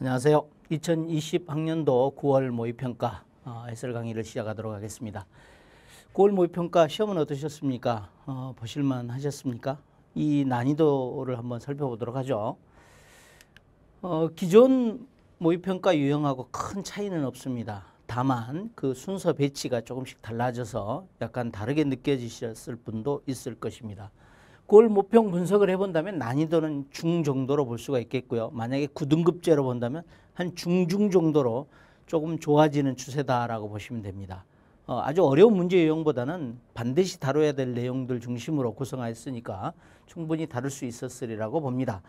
안녕하세요. 2020학년도 9월 모의평가 어, 해 강의를 시작하도록 하겠습니다. 9월 모의평가 시험은 어떠셨습니까? 어, 보실만 하셨습니까? 이 난이도를 한번 살펴보도록 하죠. 어, 기존 모의평가 유형하고 큰 차이는 없습니다. 다만 그 순서 배치가 조금씩 달라져서 약간 다르게 느껴지셨을 분도 있을 것입니다. 골걸 모평 분석을 해본다면 난이도는 중 정도로 볼 수가 있겠고요. 만약에 9등급제로 본다면 한 중중 정도로 조금 좋아지는 추세다라고 보시면 됩니다. 어, 아주 어려운 문제 유형보다는 반드시 다뤄야 될 내용들 중심으로 구성하였으니까 충분히 다룰 수 있었으리라고 봅니다.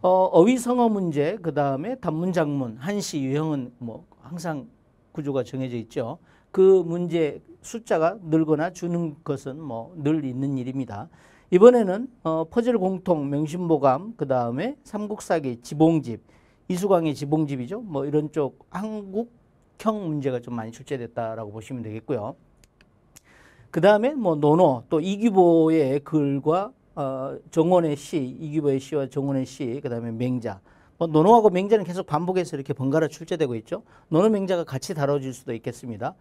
어, 어휘성어 문제, 그 다음에 단문, 장문, 한시 유형은 뭐 항상 구조가 정해져 있죠. 그 문제 숫자가 늘거나 주는 것은 뭐 늘 있는 일입니다. 이번에는 어, 퍼즐 공통, 명심보감, 그 다음에 삼국사기, 지봉집, 이수광의 지봉집이죠. 뭐 이런 쪽 한국형 문제가 좀 많이 출제됐다라고 보시면 되겠고요. 그 다음에 뭐 노노, 또 이규보의 글과 어, 정원의 시, 이규보의 시와 정원의 시, 그 다음에 맹자, 뭐 노노하고 맹자는 계속 반복해서 이렇게 번갈아 출제되고 있죠. 노노 맹자가 같이 다뤄질 수도 있겠습니다.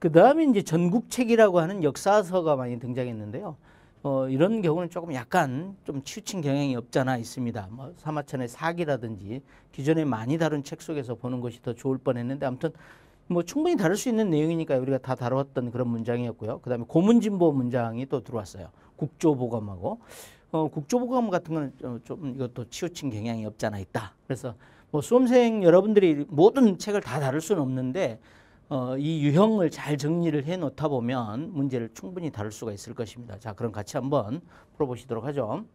그 다음에 이제 전국책이라고 하는 역사서가 많이 등장했는데요. 어, 이런 경우는 조금 약간 좀 치우친 경향이 없잖아 있습니다. 뭐 사마천의 사기라든지 기존에 많이 다룬 책 속에서 보는 것이 더 좋을 뻔했는데 아무튼 뭐 충분히 다룰 수 있는 내용이니까 우리가 다 다뤘던 그런 문장이었고요. 그다음에 고문진보 문장이 또 들어왔어요. 국조보감하고 어, 국조보감 같은 건는좀 이것도 치우친 경향이 없잖아 있다. 그래서 뭐 수험생 여러분들이 모든 책을 다 다룰 수는 없는데 어, 이 유형을 잘 정리를 해 놓다 보면 문제를 충분히 다룰 수가 있을 것입니다. 자, 그럼 같이 한번 풀어보시도록 하죠.